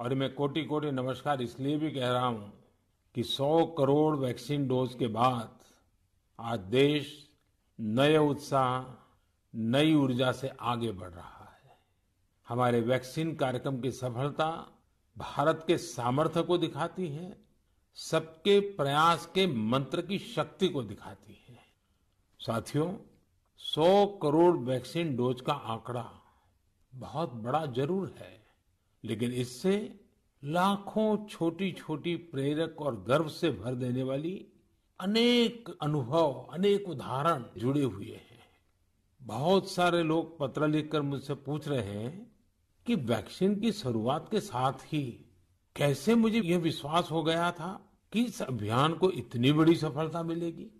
और मैं कोटि कोटि नमस्कार इसलिए भी कह रहा हूं कि 100 करोड़ वैक्सीन डोज के बाद आज देश नए उत्साह नई ऊर्जा से आगे बढ़ रहा है हमारे वैक्सीन कार्यक्रम की सफलता भारत के सामर्थ्य को दिखाती है सबके प्रयास के मंत्र की शक्ति को दिखाती है साथियों 100 करोड़ वैक्सीन डोज का आंकड़ा बहुत बड़ा जरूर है लेकिन इससे लाखों छोटी छोटी प्रेरक और गर्व से भर देने वाली अनेक अनुभव अनेक उदाहरण जुड़े हुए हैं बहुत सारे लोग पत्र लिखकर मुझसे पूछ रहे हैं कि वैक्सीन की शुरुआत के साथ ही कैसे मुझे यह विश्वास हो गया था कि इस अभियान को इतनी बड़ी सफलता मिलेगी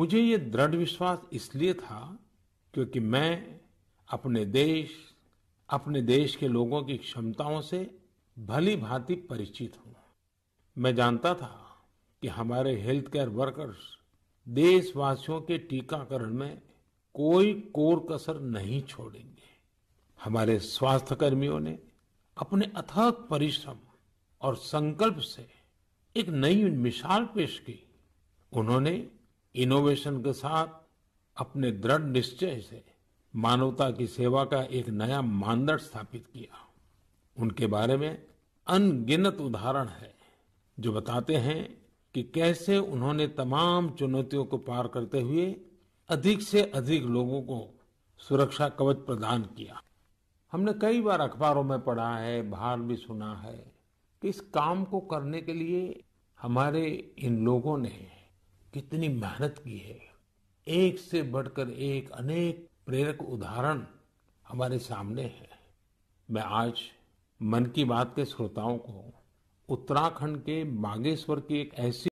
मुझे ये दृढ़ विश्वास इसलिए था क्योंकि मैं अपने देश अपने देश के लोगों की क्षमताओं से भली भांति परिचित हूं मैं जानता था कि हमारे हेल्थ केयर वर्कर्स देशवासियों के टीकाकरण में कोई कोर कसर नहीं छोड़ेंगे हमारे स्वास्थ्य कर्मियों ने अपने अथक परिश्रम और संकल्प से एक नई मिसाल पेश की उन्होंने इनोवेशन के साथ अपने दृढ़ निश्चय से मानवता की सेवा का एक नया मानदंड स्थापित किया उनके बारे में अनगिनत उदाहरण है जो बताते हैं कि कैसे उन्होंने तमाम चुनौतियों को पार करते हुए अधिक से अधिक लोगों को सुरक्षा कवच प्रदान किया हमने कई बार अखबारों में पढ़ा है बाहर भी सुना है कि इस काम को करने के लिए हमारे इन लोगों ने कितनी मेहनत की है एक से बढ़कर एक अनेक प्रेरक उदाहरण हमारे सामने है मैं आज मन की बात के श्रोताओं को उत्तराखंड के बागेश्वर की एक ऐसी